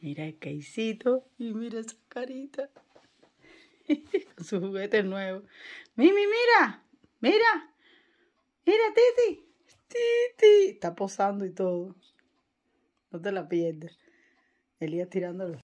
Mira el Keisito y mira esa carita. Con su juguete nuevo. Mimi, mira, mira. Mira, Titi. Titi. Está posando y todo. No te la pierdas. Elías tirándolo.